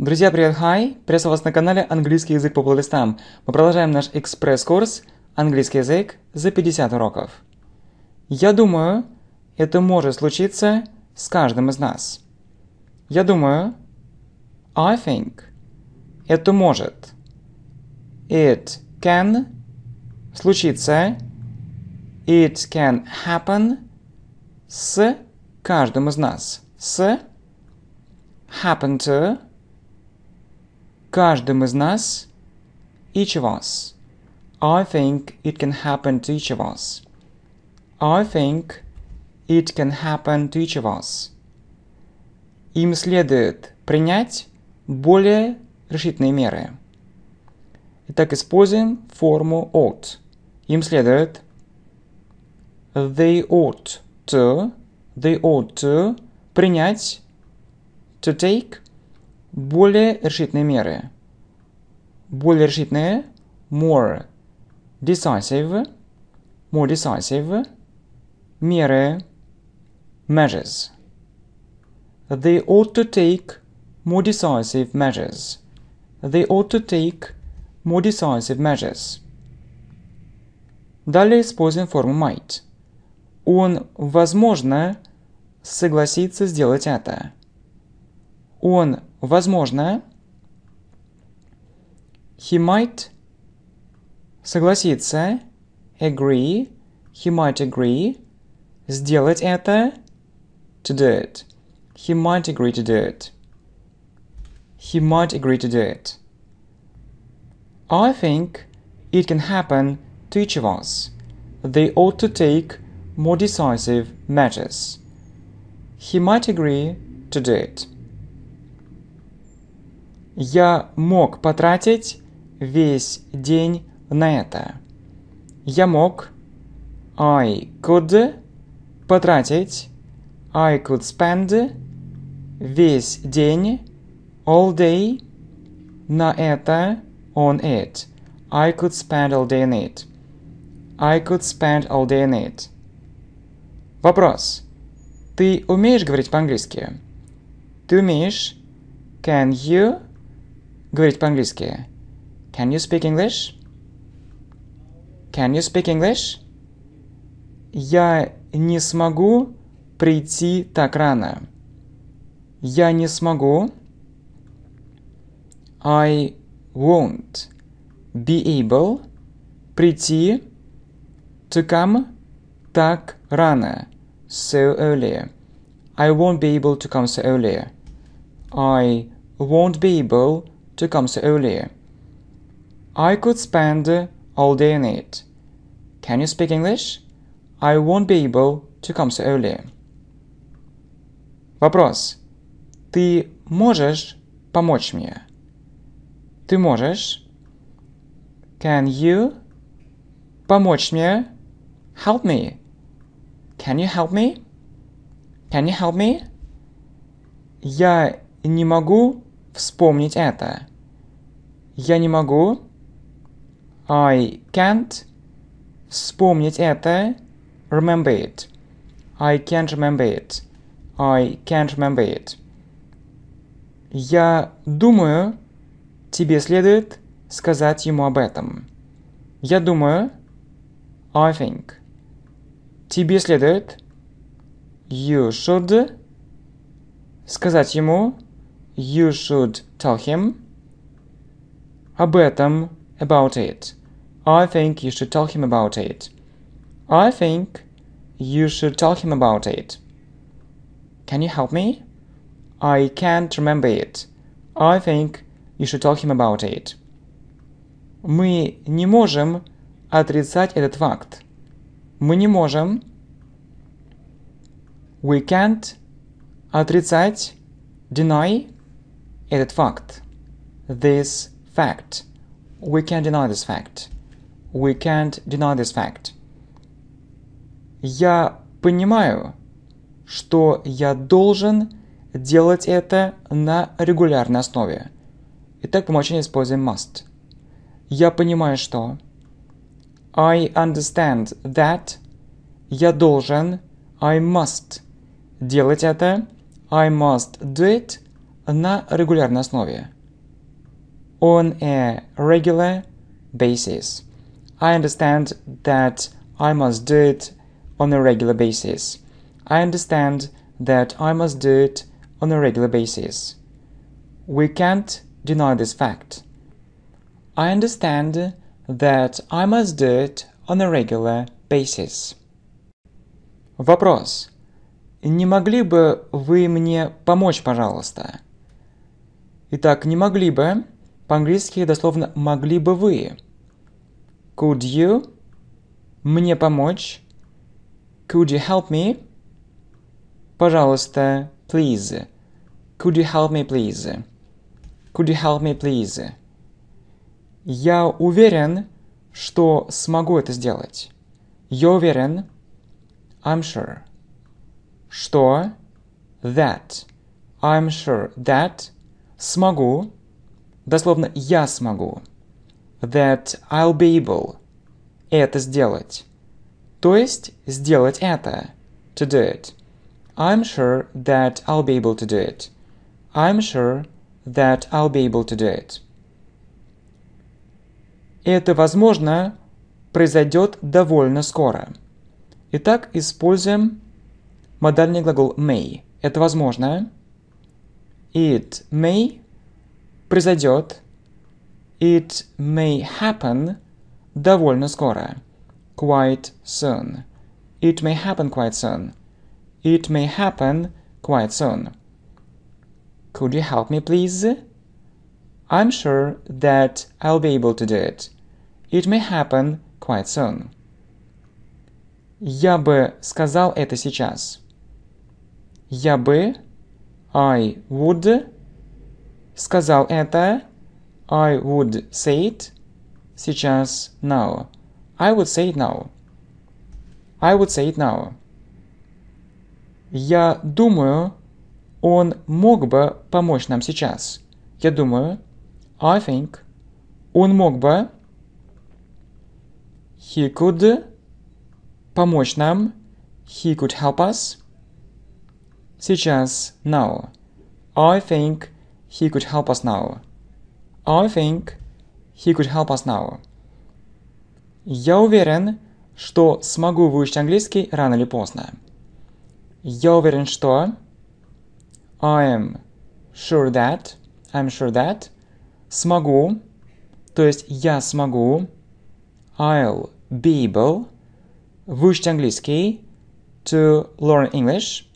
Друзья, привет, хай! Приветствую вас на канале «Английский язык по плейлистам». Мы продолжаем наш экспресс-курс «Английский язык за 50 уроков». Я думаю, это может случиться с каждым из нас. Я думаю, I think, это может, it can случиться, it can happen с каждым из нас, с happen to каждым из нас, each of us. I think it can happen to each of us. I think it can happen to each of us. Им следует принять более решительные меры. Итак, используем форму ought. Им следует they ought to, they ought to принять, to take – более решительные меры. Более решительные more decisive, more decisive меры measures. They ought to take more decisive measures. They ought to take more decisive measures. Далее используем форму might. Он, возможно, согласится сделать это. Он, возможно, he might согласиться, agree, he might agree, сделать это, to do it. He might agree to do it. He might agree to do it. I think it can happen to each of us. They ought to take more decisive measures. He might agree to do it. Я мог потратить весь день на это. Я мог I could потратить I could spend весь день all day на это on it. I could spend all day on it. I could spend all day on it. Вопрос. Ты умеешь говорить по-английски? Ты умеешь? Can you? говорить по-английски. Can you speak English? Can you speak English? Я не смогу прийти так рано. Я не смогу. I won't be able прийти to come так рано so early. I won't be able to come so early. I won't be able to so earlier. I could spend all day in it. Can you speak English? I won't be able to come early. Вопрос. Ты можешь помочь мне? Ты можешь? Can you? Помочь мне? Help me. Can you help me? Can you help me? Я не могу вспомнить это. Я не могу. I can't вспомнить это. Remember it. I can't remember it. I can't remember it. Я думаю, тебе следует сказать ему об этом. Я думаю, I think. Тебе следует, you should, сказать ему, you should tell him, об этом, about it. I think you should tell him about it. I think you should tell him about it. Can you help me? I can't remember it. I think you should tell him about it. Мы не можем отрицать этот факт. Мы не можем. We can't отрицать, deny этот факт. This fact. We can't deny this fact. We can't deny this fact. Я понимаю, что я должен делать это на регулярной основе. Итак, по умолчанию используем must. Я понимаю, что... I understand that. Я должен. I must. Делать это. I must do it на регулярной основе. on a regular basis. I understand that I must do it on a regular basis. I understand that I must do it on a regular basis. We can't deny this fact. I understand that I must do it on a regular basis. Вопрос. Не могли бы вы мне помочь, пожалуйста? Итак, не могли бы По-английски дословно «могли бы вы». Could you? Мне помочь? Could you help me? Пожалуйста, please. Could you help me, please? Could you help me, please? Я уверен, что смогу это сделать. Я уверен. I'm sure. Что? That. I'm sure that. Смогу. Дословно «я смогу». That I'll be able. Это сделать. То есть сделать это. To do it. I'm sure that I'll be able to do it. I'm sure that I'll be able to do it. Это, возможно, произойдет довольно скоро. Итак, используем модальный глагол may. Это возможно. It may произойдет, it may happen довольно скоро, quite soon. It may happen quite soon. It may happen quite soon. Could you help me, please? I'm sure that I'll be able to do it. It may happen quite soon. Я бы сказал это сейчас. Я бы, I would, сказал это, I would say it сейчас now. I would say it now. I would say it now. Я думаю, он мог бы помочь нам сейчас. Я думаю, I think, он мог бы, he could, помочь нам, he could help us. Сейчас, now. I think He could help us now. I think he could help us now. Я уверен, что смогу выучить английский рано или поздно. Я уверен, что... I am sure that... I'm sure that... Смогу... То есть я смогу... I'll be able... Выучить английский... To learn English...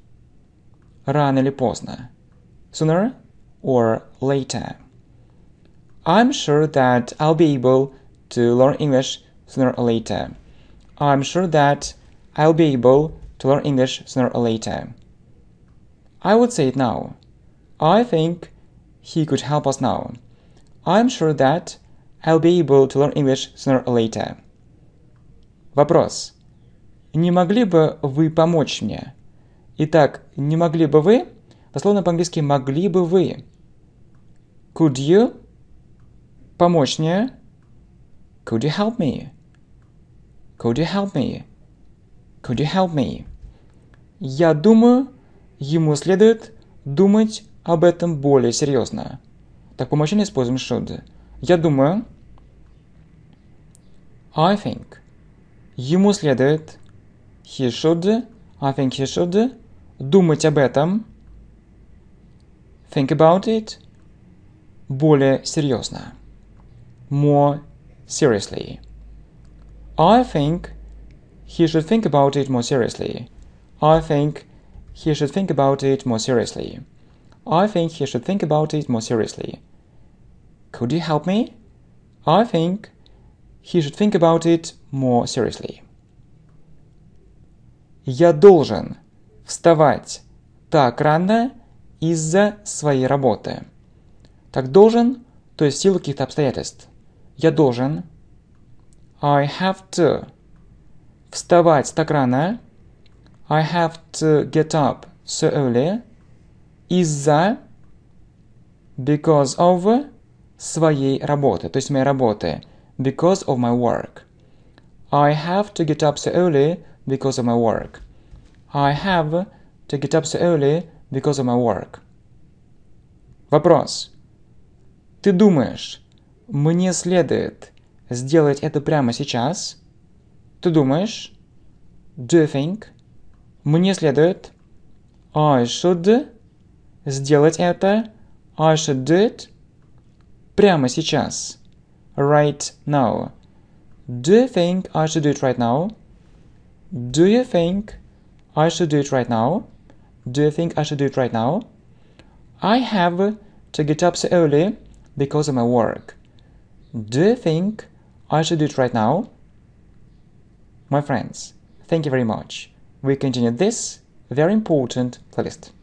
Рано или поздно. Sooner or later. I'm sure that I'll be able to learn English sooner or later. I'm sure that I'll be able to learn English sooner or later. I would say it now. I think he could help us now. I'm sure that I'll be able to learn English sooner or later. Вопрос. Не могли бы вы помочь мне? Итак, не могли бы вы? Дословно по-английски «могли бы вы». Could you помочь мне? Could you help me? Could you help me? Could you help me? Я думаю, ему следует думать об этом более серьезно. Так по используем should. Я думаю. I think. Ему следует. He should. I think he should. Думать об этом. Think about it. более серьезно. More seriously. I think he should think about it more seriously. I think he should think about it more seriously. I think he should think about it more seriously. Could you help me? I think he should think about it more seriously. Я должен вставать так рано из-за своей работы. Так должен, то есть в силу каких-то обстоятельств. Я должен. I have to. Вставать так рано. I have to get up so early. Из-за because of своей работы, то есть моей работы. Because of my work. I have to get up so early because of my work. I have to get up so early because of my work. Вопрос. Ты думаешь, мне следует сделать это прямо сейчас? Ты думаешь? Do you think? Мне следует I should сделать это. I should do it прямо сейчас. Right now. Do you think I should do it right now? Do you think I should do it right now? Do you think I should do it right now? I have to get up so early. because of my work. Do you think I should do it right now? My friends, thank you very much. We continue this very important playlist.